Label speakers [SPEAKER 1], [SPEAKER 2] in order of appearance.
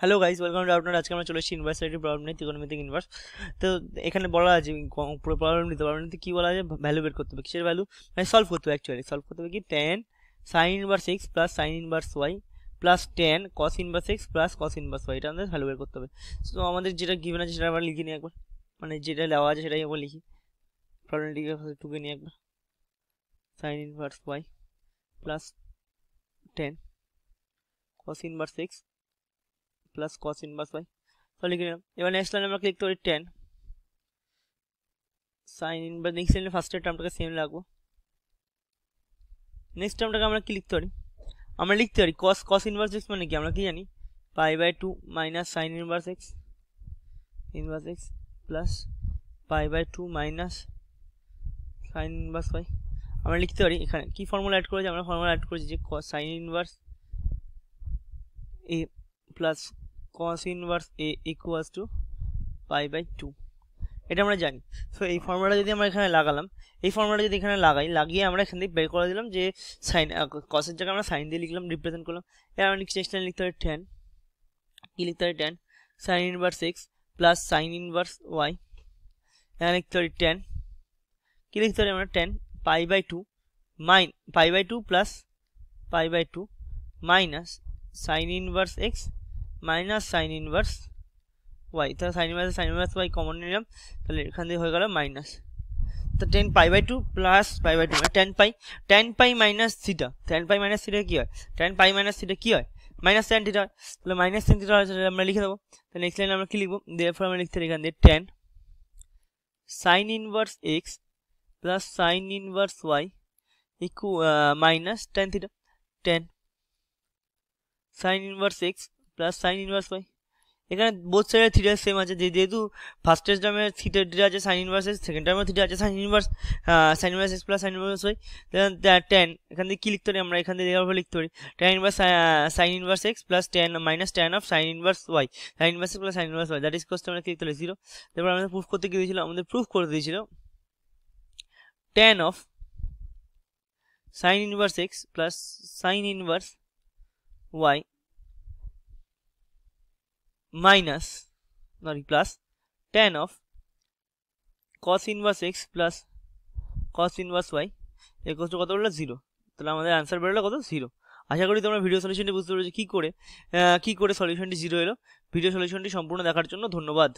[SPEAKER 1] hello guys welcome to আপনার আজকে আমরা
[SPEAKER 2] চলে এসেছি ইনভার্সিটি প্রবলেম নিয়ে ত্রিকোণমিতিক ইনভার্স তো এখানে বলা আছে পুরো প্রবলেম নিতে পারবেন নিতে কী বলা আছে ভ্যালু বের করতে হবে কিসের ভ্যালু মানে সলভ করতে হবে অ্যাকচুয়ালি সলভ করতে হবে কি tan sine inverse x plus sine inverse y plus tan cos inverse x plus cos inverse y এটা আমাদের ভ্যালু বের করতে হবে তো আমাদের যেটা গিভেন আছে সেটা আমরা লিখে নিই একবার মানে যেটা দেওয়া আছে সেটাই একবার লিখি প্রবলেমটিকে টুকে নিই একবার sine inverse y plus tan cos inverse x plus cos inverse y তাহলে লিখে নিলাম এবার নেক্সট লাইনে আমরা লিখতে পারি টেন সাইন ইনভার্স নেক্সট লাইনে ফার্স্টের টার্মটাকে সেম লাগবো নেক্সট টার্মটাকে আমরা কি লিখতে পারি আমরা লিখতে পারি কস কস ইনভার্স এক্স মানে কি আমরা কি জানি pi by two minus sine inverse x inverse x plus pi by two minus sine inverse pi আমরা লিখতে পারি এখানে কি ফর্মুলা অ্যাড করেছি আমরা ফর্মুলা অ্যাড করেছি যে sine inverse A plus cos inverse a equals to pi by two এটা আমরা জানি সো এই ফর্মুলাটা যদি আমরা এখানে লাগালাম এই ফর্মুলাটা যদি এখানে লাগাই লাগিয়ে আমরা এখান থেকে বের করে দিলাম যে সাইন কসের জায়গায় আমরা সাইন দিয়ে লিখলাম রিপ্রেজেন্ট করলাম এবার আমরা নেক্সট লিখতে হবে টেন কি লিখতে হবে tan sine inverse x plus sine inverse y এখানে লিখতে হবে টেন কি লিখতে হবে আমরা tan pi by two minus pi by two plus pi by two minus sine inverse x minus sine inverse y তাহলে sine inverse sine inverse y common নিলাম তাহলে এখান থেকে হয়ে গেল মাইনাস তো tan pi by two plus pi by two মানে tan pi tan pi minus theta ten pi minus theta কী হয় টেন পাই মাইনাস থিটা কী হয় মাইনাস টেন থিটা হয় তাহলে মাইনাস টেন থিটা হয় আমরা লিখে দেবো তাহলে নেক্সট লাইন আমরা কী লিখবো দেওয়ার আমরা লিখতে এখান দিয়ে tan sine inverse x plus sine inverse y equal minus tan theta tan sine inverse x plus sine inverse pi এখানে বোথ সাইডের থিটা সেম আছে যেহেতু ফার্স্টের টার্মের থিটা ডিটা আছে সাইন ইনভার্স সেকেন্ড টার্মের থিটা আছে sine inverse sine inverse x plus sine inverse y tan এখান থেকে কী লিখতে পারি আমরা এখান থেকে দেওয়ার লিখতে পারি tan inverse sine inverse x plus tan minus tan of sine inverse y sine inverse plus sine inverse y that is cost আমরা লিখতে পারি জিরো তারপর আমাদের প্রুফ করতে গিয়ে দিয়েছিল আমাদের প্রুফ করে দিয়েছিল tan of sine inverse x plus sine inverse y minus sorry plus tan of cos inverse x plus cos inverse y equals to কত বললো জিরো তাহলে আমাদের অ্যান্সার বেরোলো কত জিরো আশা করি তোমরা ভিডিও সলিউশনটি বুঝতে পেরেছো কী করে কী করে সলিউশনটি জিরো এলো ভিডিও সলিউশনটি সম্পূর্ণ দেখার জন্য ধন্যবাদ